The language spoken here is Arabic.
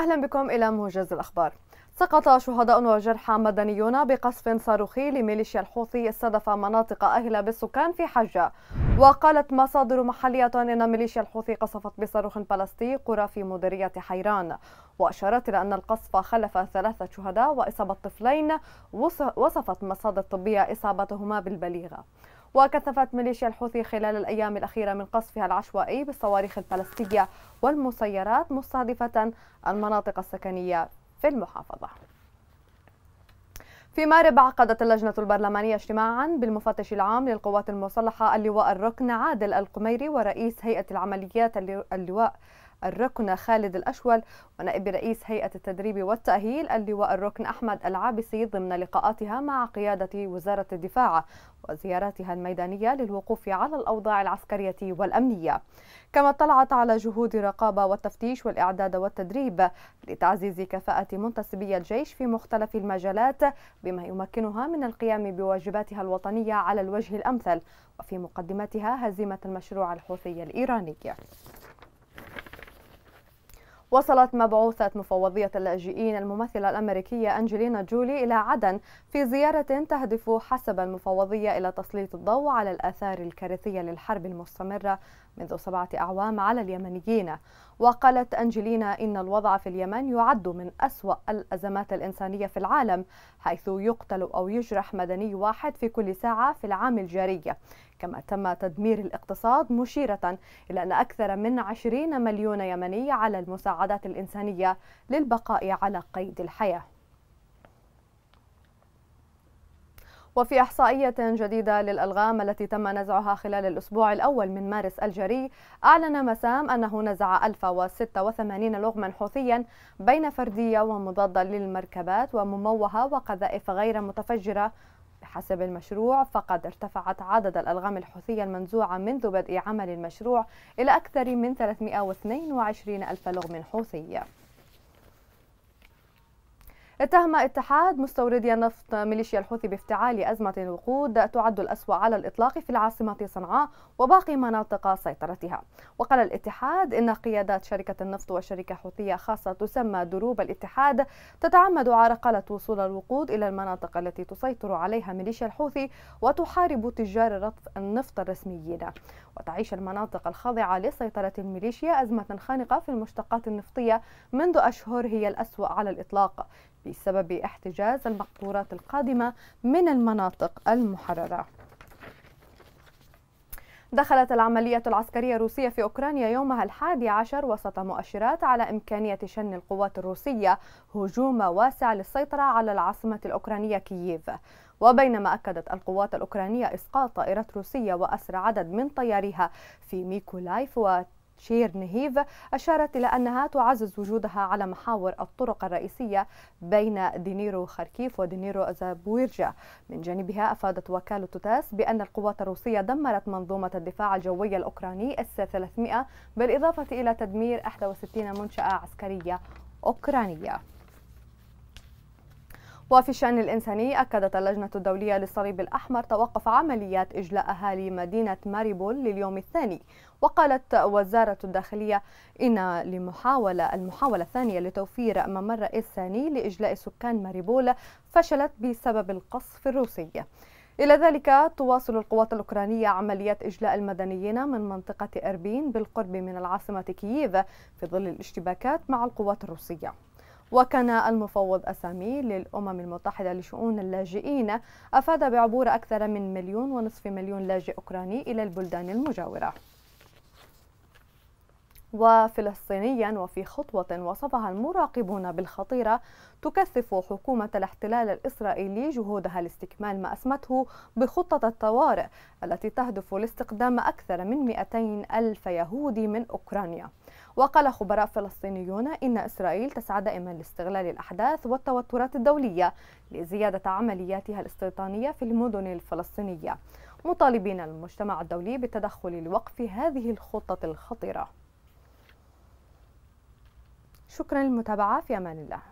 أهلا بكم إلى موجز الأخبار سقط شهداء وجرحى مدنيون بقصف صاروخي لميليشيا الحوثي استهدف مناطق أهلة بالسكان في حجة وقالت مصادر محلية أن ميليشيا الحوثي قصفت بصاروخ بلاستي قرى في مديرية حيران وأشارت إلى أن القصف خلف ثلاثة شهداء وإصابة طفلين وصفت مصادر طبية إصابتهما بالبليغة وكثفت ميليشيا الحوثي خلال الأيام الأخيرة من قصفها العشوائي بالصواريخ الفلسطينية والمسيرات مستهدفة المناطق السكنية في المحافظة في مارب عقدت اللجنة البرلمانية اجتماعا بالمفتش العام للقوات المسلحة اللواء الركن عادل القميري ورئيس هيئة العمليات اللواء الركن خالد الأشول ونائب رئيس هيئة التدريب والتأهيل اللواء الركن أحمد العابسي ضمن لقاءاتها مع قيادة وزارة الدفاع وزياراتها الميدانية للوقوف على الأوضاع العسكرية والأمنية كما اطلعت على جهود رقابة والتفتيش والإعداد والتدريب لتعزيز كفاءة منتسبي الجيش في مختلف المجالات بما يمكنها من القيام بواجباتها الوطنية على الوجه الأمثل وفي مقدمتها هزيمة المشروع الحوثي الإيراني وصلت مبعوثة مفوضية اللاجئين الممثلة الأمريكية أنجلينا جولي إلى عدن في زيارة تهدف حسب المفوضية إلى تسليط الضوء على الآثار الكارثية للحرب المستمرة منذ سبعة أعوام على اليمنيين وقالت أنجلينا إن الوضع في اليمن يعد من أسوأ الأزمات الإنسانية في العالم حيث يقتل أو يجرح مدني واحد في كل ساعة في العام الجاري كما تم تدمير الاقتصاد مشيرة إلى أن أكثر من 20 مليون يمني على المساعدات الإنسانية للبقاء على قيد الحياة وفي إحصائية جديدة للألغام التي تم نزعها خلال الأسبوع الأول من مارس الجاري أعلن مسام أنه نزع 1086 لغما حوثيا بين فردية ومضادة للمركبات ومموهة وقذائف غير متفجرة بحسب المشروع فقد ارتفعت عدد الألغام الحوثية المنزوعة منذ بدء عمل المشروع إلى أكثر من 322 ألف لغم حوثي اتهم اتحاد مستوردي النفط ميليشيا الحوثي بافتعال أزمة وقود تعد الأسوأ على الإطلاق في العاصمة صنعاء وباقي مناطق سيطرتها وقال الاتحاد إن قيادات شركة النفط وشركة حوثية خاصة تسمى دروب الاتحاد تتعمد عرقلة وصول الوقود إلى المناطق التي تسيطر عليها ميليشيا الحوثي وتحارب تجار رطف النفط الرسميين وتعيش المناطق الخاضعة لسيطرة الميليشيا أزمة خانقة في المشتقات النفطية منذ أشهر هي الأسوأ على الإطلاق بسبب احتجاز المقطورات القادمة من المناطق المحررة دخلت العملية العسكرية الروسية في أوكرانيا يومها الحادي عشر وسط مؤشرات على إمكانية شن القوات الروسية هجوم واسع للسيطرة على العاصمة الأوكرانية كييف وبينما أكدت القوات الأوكرانية إسقاط طائرات روسية وأسر عدد من طياريها في ميكولايف وت تشير نهيف أشارت إلى أنها تعزز وجودها على محاور الطرق الرئيسية بين دينيرو خركيف ودينيرو زابويرجا من جانبها أفادت وكالة تاس بأن القوات الروسية دمرت منظومة الدفاع الجوي الأوكراني s 300 بالإضافة إلى تدمير 61 منشأة عسكرية أوكرانية وفي الشأن الإنساني أكدت اللجنة الدولية للصليب الأحمر توقف عمليات إجلاء أهالي مدينة ماريبول لليوم الثاني وقالت وزارة الداخلية إن لمحاولة المحاولة الثانية لتوفير ممر إنساني لإجلاء سكان ماريبول فشلت بسبب القصف الروسي إلى ذلك تواصل القوات الأوكرانية عمليات إجلاء المدنيين من منطقة إربين بالقرب من العاصمة كييف في ظل الاشتباكات مع القوات الروسية وكان المفوض السامي للأمم المتحدة لشؤون اللاجئين أفاد بعبور أكثر من مليون ونصف مليون لاجئ أوكراني إلى البلدان المجاورة وفلسطينيا وفي خطوة وصفها المراقبون بالخطيرة تكثف حكومة الاحتلال الإسرائيلي جهودها لاستكمال ما أسمته بخطة الطوارئ التي تهدف لاستقدام أكثر من 200 ألف يهودي من أوكرانيا وقال خبراء فلسطينيون إن إسرائيل تسعى دائما لاستغلال الأحداث والتوترات الدولية لزيادة عملياتها الاستيطانية في المدن الفلسطينية مطالبين المجتمع الدولي بالتدخل لوقف هذه الخطة الخطيرة شكرا للمتابعة في أمان الله